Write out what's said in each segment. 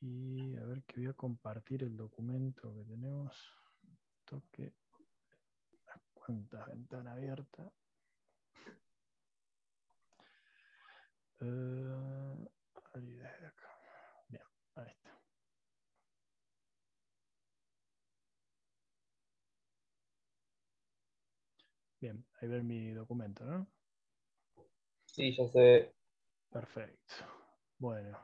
Y a ver que voy a compartir el documento que tenemos. Toque las cuantas ventanas abiertas. Eh, Bien, ahí está. Bien, ahí ver mi documento, ¿no? Sí, ya sé. Perfecto. Bueno.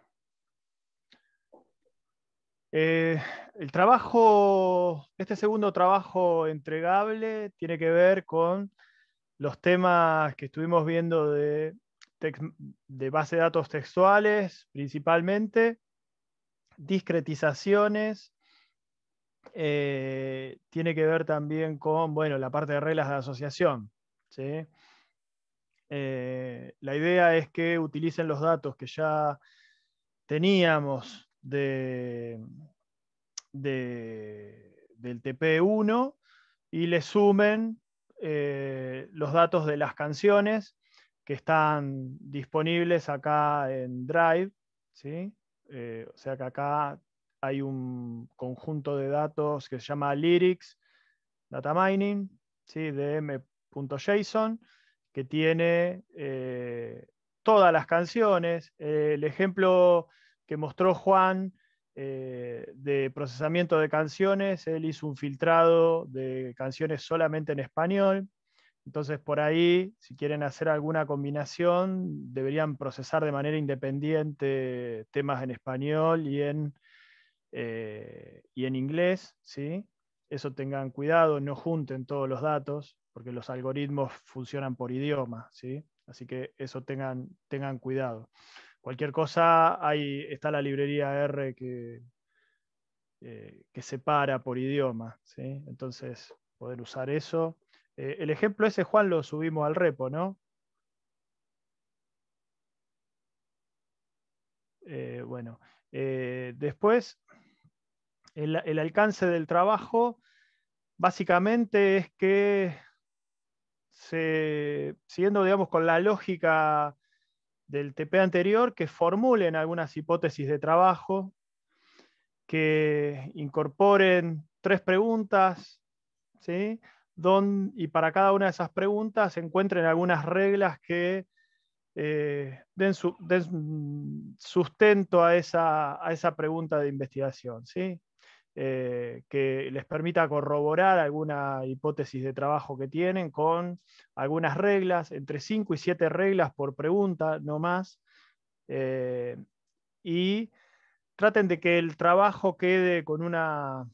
Eh, el trabajo, este segundo trabajo entregable tiene que ver con los temas que estuvimos viendo de, de base de datos textuales principalmente, discretizaciones, eh, tiene que ver también con bueno, la parte de reglas de asociación. Eh, la idea es que utilicen los datos que ya teníamos del TP1 y le sumen eh, los datos de las canciones que están disponibles acá en Drive. ¿sí? Eh, o sea que acá hay un conjunto de datos que se llama Lyrics Data Mining, ¿sí? dm.json, que tiene eh, todas las canciones. el ejemplo que mostró Juan eh, de procesamiento de canciones, él hizo un filtrado de canciones solamente en español. Entonces, por ahí, si quieren hacer alguna combinación, deberían procesar de manera independiente temas en español y en, eh, y en inglés. ¿sí? Eso tengan cuidado, no junten todos los datos, porque los algoritmos funcionan por idioma. ¿sí? Así que eso tengan, tengan cuidado. Cualquier cosa, ahí está la librería R que, eh, que separa por idioma. Entonces, poder usar eso. Eh, el ejemplo ese, Juan, lo subimos al repo, ¿no? Eh, bueno, después, el, alcance del trabajo básicamente es que siguiendo digamos, con la lógica del TP anterior que formulen algunas hipótesis de trabajo, que incorporen tres preguntas, y para cada una de esas preguntas encuentren algunas reglas que eh, den, sustento a esa, a esa, pregunta de investigación. ¿sí? Eh, que les permita corroborar alguna hipótesis de trabajo que tienen con algunas reglas, entre 5 y 7 reglas por pregunta, no más, eh, y traten de que el trabajo quede con una...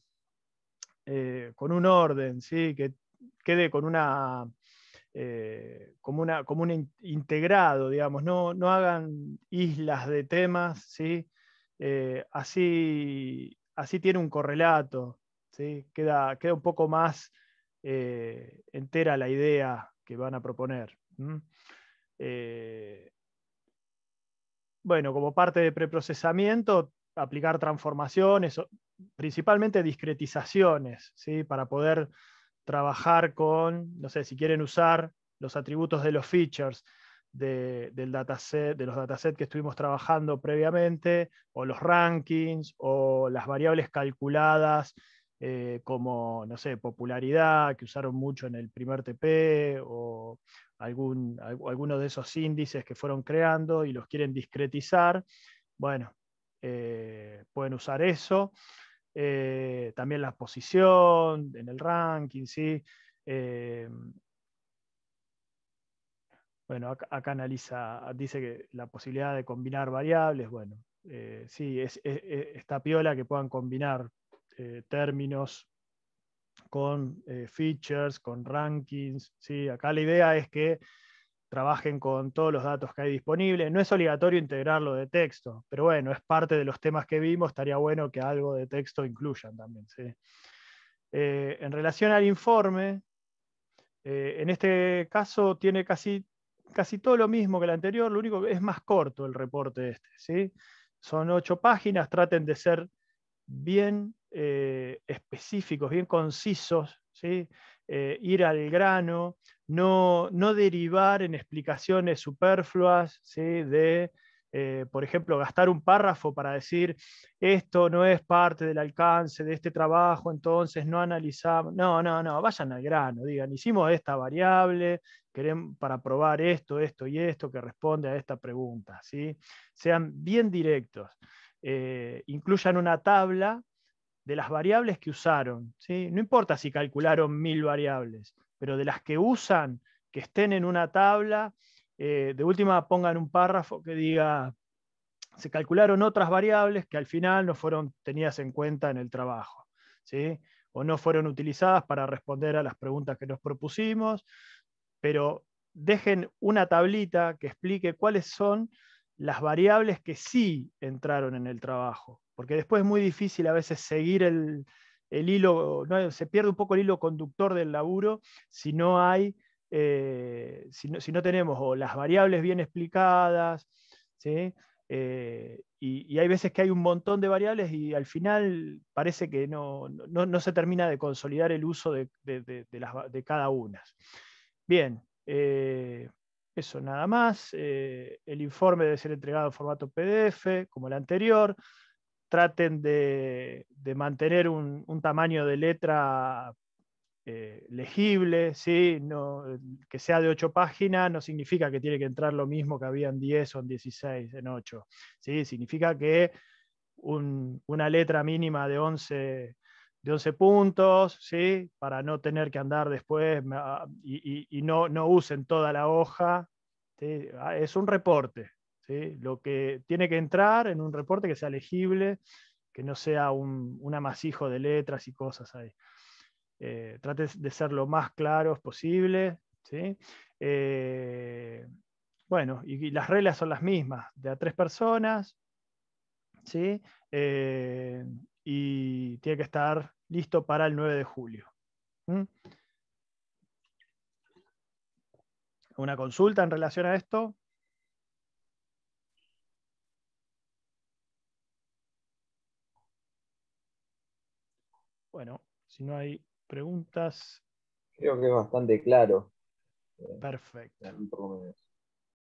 Eh, con un orden, ¿sí? que quede con una, como, una, como un integrado, digamos, no, hagan islas de temas, ¿sí? así así tiene un correlato, queda, un poco más eh, entera la idea que van a proponer. Eh, bueno, como parte de preprocesamiento, aplicar transformaciones, principalmente discretizaciones, ¿sí? para poder trabajar con, no sé, si quieren usar los atributos de los features de, dataset, de los datasets que estuvimos trabajando previamente, o los rankings, o las variables calculadas eh, como, no sé, popularidad, que usaron mucho en el primer TP, o algún, alguno de esos índices que fueron creando y los quieren discretizar. Bueno, eh, pueden usar eso. Eh, también la posición en el ranking, ¿sí? Bueno, acá, analiza, dice que la posibilidad de combinar variables, bueno, eh, sí, es, e, está piola que puedan combinar eh, términos con eh, features, con rankings. ¿sí? Acá la idea es que trabajen con todos los datos que hay disponibles. No es obligatorio integrarlo de texto, pero bueno, es parte de los temas que vimos. Estaría bueno que algo de texto incluyan también. ¿sí? en relación al informe, en este caso tiene casi casi todo lo mismo que el anterior, lo único que es más corto el reporte este. ¿sí? Son ocho páginas, traten de ser bien eh, específicos, bien concisos, ¿sí? Eh, ir al grano, no, derivar en explicaciones superfluas de eh, por ejemplo, gastar un párrafo para decir, esto no es parte del alcance de este trabajo, entonces no analizamos, no, no, no, vayan al grano, digan, hicimos esta variable queremos, para probar esto, esto y esto que responde a esta pregunta, ¿sí? Sean bien directos, eh, incluyan una tabla de las variables que usaron, ¿sí? No importa si calcularon mil variables, pero de las que usan, que estén en una tabla, eh, de última, pongan un párrafo que diga, se calcularon otras variables que al final no fueron tenidas en cuenta en el trabajo, o no fueron utilizadas para responder a las preguntas que nos propusimos, pero dejen una tablita que explique cuáles son las variables que sí entraron en el trabajo, porque después es muy difícil a veces seguir el, hilo, se pierde un poco el hilo conductor del laburo si no hay eh, si, no, tenemos las variables bien explicadas, eh, y, hay veces que hay un montón de variables y al final parece que no, se termina de consolidar el uso de, de, de, cada una. Bien, eh, eso nada más. el informe debe ser entregado en formato PDF, como el anterior. Traten de, mantener un, un tamaño de letra eh, legible, ¿sí? no, eh, que sea de 8 páginas no significa que tiene que entrar lo mismo que había en 10 o en 16, en 8. ¿sí? Significa que una letra mínima de 11, de 11 puntos, ¿sí? para no tener que andar después ah, y, no, usen toda la hoja. Ah, es un reporte. Lo que tiene que entrar en un reporte que sea legible, que no sea un, un amasijo de letras y cosas ahí trate eh, trates de ser lo más claros posible. ¿sí? Eh, bueno, y, las reglas son las mismas, de a tres personas, ¿sí? Eh, y tiene que estar listo para el 9 de julio. ¿Una consulta en relación a esto? Bueno, si no hay preguntas. Creo que es bastante claro. Perfecto.